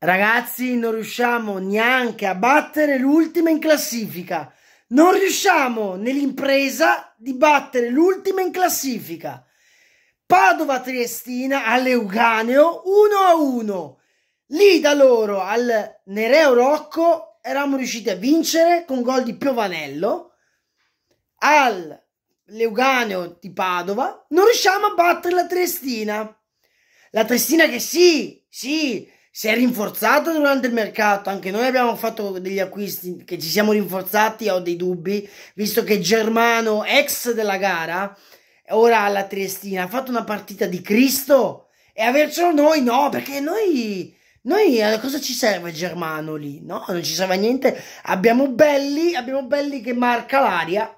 Ragazzi, non riusciamo neanche a battere l'ultima in classifica. Non riusciamo nell'impresa di battere l'ultima in classifica. Padova Triestina all'Euganeo 1 a 1. Lì da loro al Nereo Rocco eravamo riusciti a vincere con gol di Piovanello. Al Leuganeo di Padova non riusciamo a battere la Triestina. La Triestina che sì, sì, si è rinforzato durante il mercato. Anche noi abbiamo fatto degli acquisti che ci siamo rinforzati. Ho dei dubbi, visto che Germano, ex della gara, ora alla Triestina, ha fatto una partita di Cristo. E avercelo noi no, perché noi. Noi a cosa ci serve Germano lì? No, non ci serve a niente. Abbiamo Belli, abbiamo Belli che marca l'aria,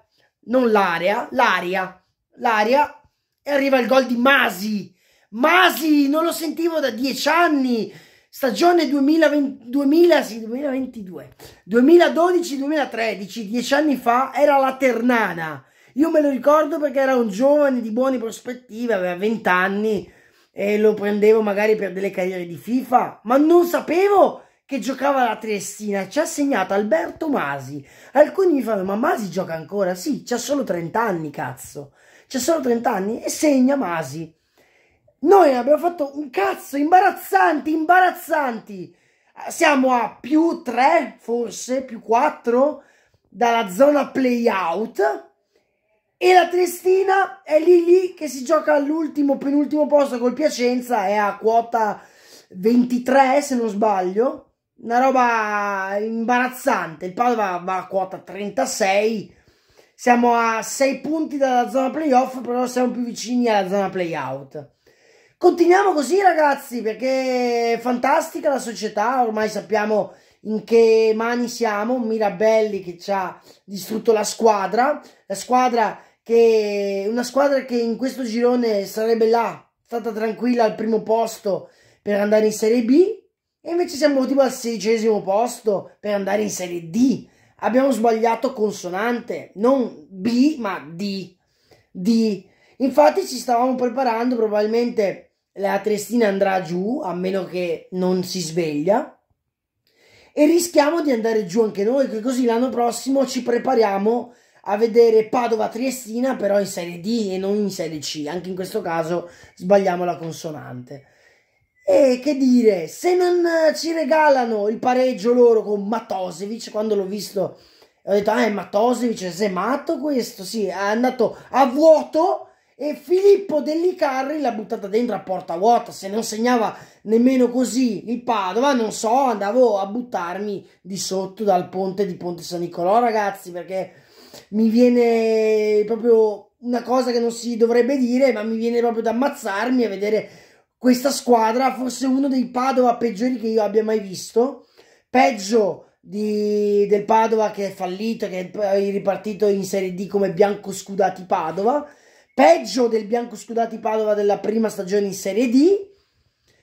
non l'area, l'aria, l'aria. E arriva il gol di Masi. Masi, non lo sentivo da dieci anni. Stagione 2022, 2012-2013, dieci anni fa, era la Ternana. Io me lo ricordo perché era un giovane di buone prospettive, aveva 20 anni e lo prendevo magari per delle carriere di FIFA, ma non sapevo che giocava la Triestina. Ci ha segnato Alberto Masi. Alcuni mi fanno, ma Masi gioca ancora? Sì, c'ha solo 30 anni, cazzo. C'ha solo 30 anni e segna Masi. Noi abbiamo fatto un cazzo imbarazzanti, imbarazzanti. Siamo a più 3, forse, più 4 dalla zona playout. E la Triestina è lì lì che si gioca all'ultimo, penultimo posto col Piacenza, è a quota 23 se non sbaglio. Una roba imbarazzante. Il Padova va a quota 36. Siamo a 6 punti dalla zona playoff, però siamo più vicini alla zona playout. Continuiamo così ragazzi perché è fantastica la società, ormai sappiamo in che mani siamo, Mirabelli che ci ha distrutto la squadra, la squadra che, una squadra che in questo girone sarebbe là, stata tranquilla al primo posto per andare in Serie B e invece siamo tipo al sedicesimo posto per andare in Serie D. Abbiamo sbagliato consonante, non B ma D. D. Infatti ci stavamo preparando probabilmente la Triestina andrà giù a meno che non si sveglia e rischiamo di andare giù anche noi che così l'anno prossimo ci prepariamo a vedere Padova Triestina però in serie D e non in serie C anche in questo caso sbagliamo la consonante e che dire se non ci regalano il pareggio loro con Matosevic quando l'ho visto ho detto ah è Matosevic sei matto questo sì è andato a vuoto e Filippo Dellicarri l'ha buttata dentro a porta vuota, se non segnava nemmeno così il Padova, non so, andavo a buttarmi di sotto dal ponte di Ponte San Nicolò, ragazzi, perché mi viene proprio una cosa che non si dovrebbe dire, ma mi viene proprio da ammazzarmi a vedere questa squadra, forse uno dei Padova peggiori che io abbia mai visto, peggio di, del Padova che è fallito, che è ripartito in Serie D come Bianco Scudati Padova, peggio del Bianco Scudati Padova della prima stagione in Serie D,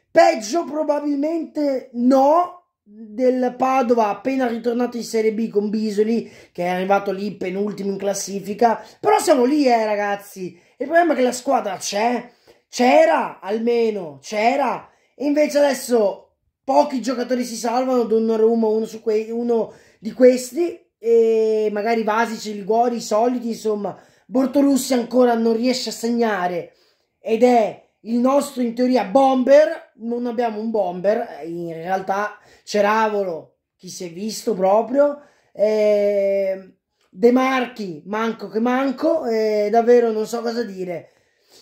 peggio probabilmente no del Padova appena ritornato in Serie B con Bisoli che è arrivato lì penultimo in classifica però siamo lì eh ragazzi il problema è che la squadra c'è c'era almeno c'era e invece adesso pochi giocatori si salvano Donnarumma rumo uno, uno di questi e magari Vasic, Liguori, i soliti insomma Bortolussi ancora non riesce a segnare ed è il nostro in teoria bomber, non abbiamo un bomber, eh, in realtà Ceravolo, chi si è visto proprio, eh, De Marchi, manco che manco, eh, davvero non so cosa dire.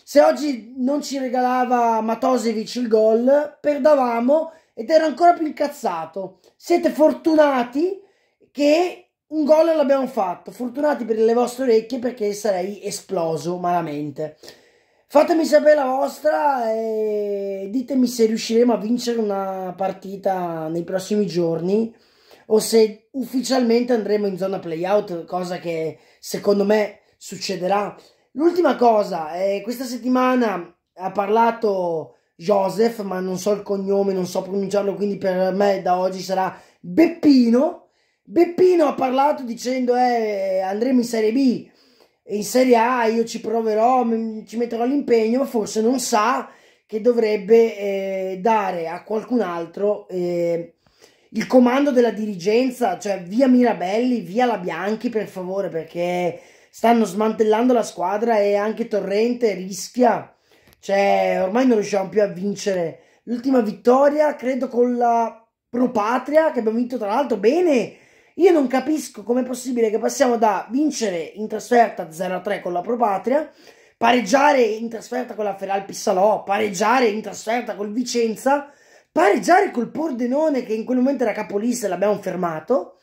Se oggi non ci regalava Matosevic il gol, perdavamo ed ero ancora più incazzato. Siete fortunati che un gol l'abbiamo fatto. Fortunati per le vostre orecchie perché sarei esploso malamente. Fatemi sapere la vostra e ditemi se riusciremo a vincere una partita nei prossimi giorni o se ufficialmente andremo in zona playout, cosa che secondo me succederà. L'ultima cosa, eh, questa settimana ha parlato Joseph, ma non so il cognome, non so pronunciarlo, quindi per me da oggi sarà Beppino Beppino ha parlato dicendo eh, andremo in Serie B, in Serie A io ci proverò, ci metterò l'impegno, ma forse non sa che dovrebbe eh, dare a qualcun altro eh, il comando della dirigenza, cioè via Mirabelli, via La Bianchi per favore, perché stanno smantellando la squadra e anche Torrente rischia, cioè ormai non riusciamo più a vincere. L'ultima vittoria credo con la Pro Patria che abbiamo vinto tra l'altro bene io non capisco come è possibile che passiamo da vincere in trasferta 0-3 con la Propatria, pareggiare in trasferta con la Feral Pissalò, pareggiare in trasferta col Vicenza, pareggiare col Pordenone che in quel momento era capolista e l'abbiamo fermato,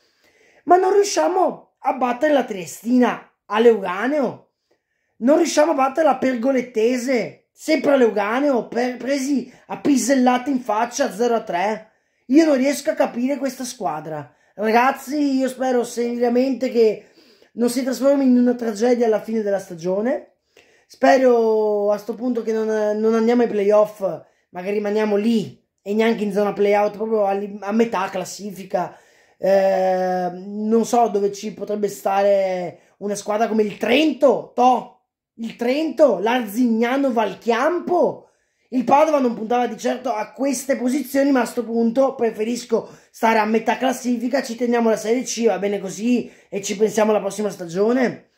ma non riusciamo a battere la Triestina a Leuganeo, non riusciamo a battere la Pergolettese, sempre a Leuganeo, per, presi a pisellate in faccia 0-3. Io non riesco a capire questa squadra. Ragazzi, io spero seriamente che non si trasformi in una tragedia alla fine della stagione. Spero a questo punto che non, non, andiamo ai playoff, ma che rimaniamo lì e neanche in zona playout, proprio a, a metà classifica. Eh, non so dove ci potrebbe stare una squadra come il Trento, to, il Trento, l'Arzignano Valchiampo il Padova non puntava di certo a queste posizioni, ma a questo punto preferisco stare a metà classifica, ci teniamo la Serie C, va bene così, e ci pensiamo alla prossima stagione.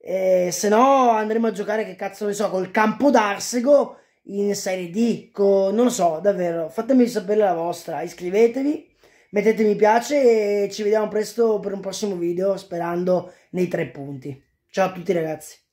Eh, se no andremo a giocare, che cazzo ne so, col campo d'Arsego in Serie D, con, non lo so, davvero, fatemi sapere la vostra, iscrivetevi, mettete mi piace e ci vediamo presto per un prossimo video, sperando nei tre punti. Ciao a tutti ragazzi.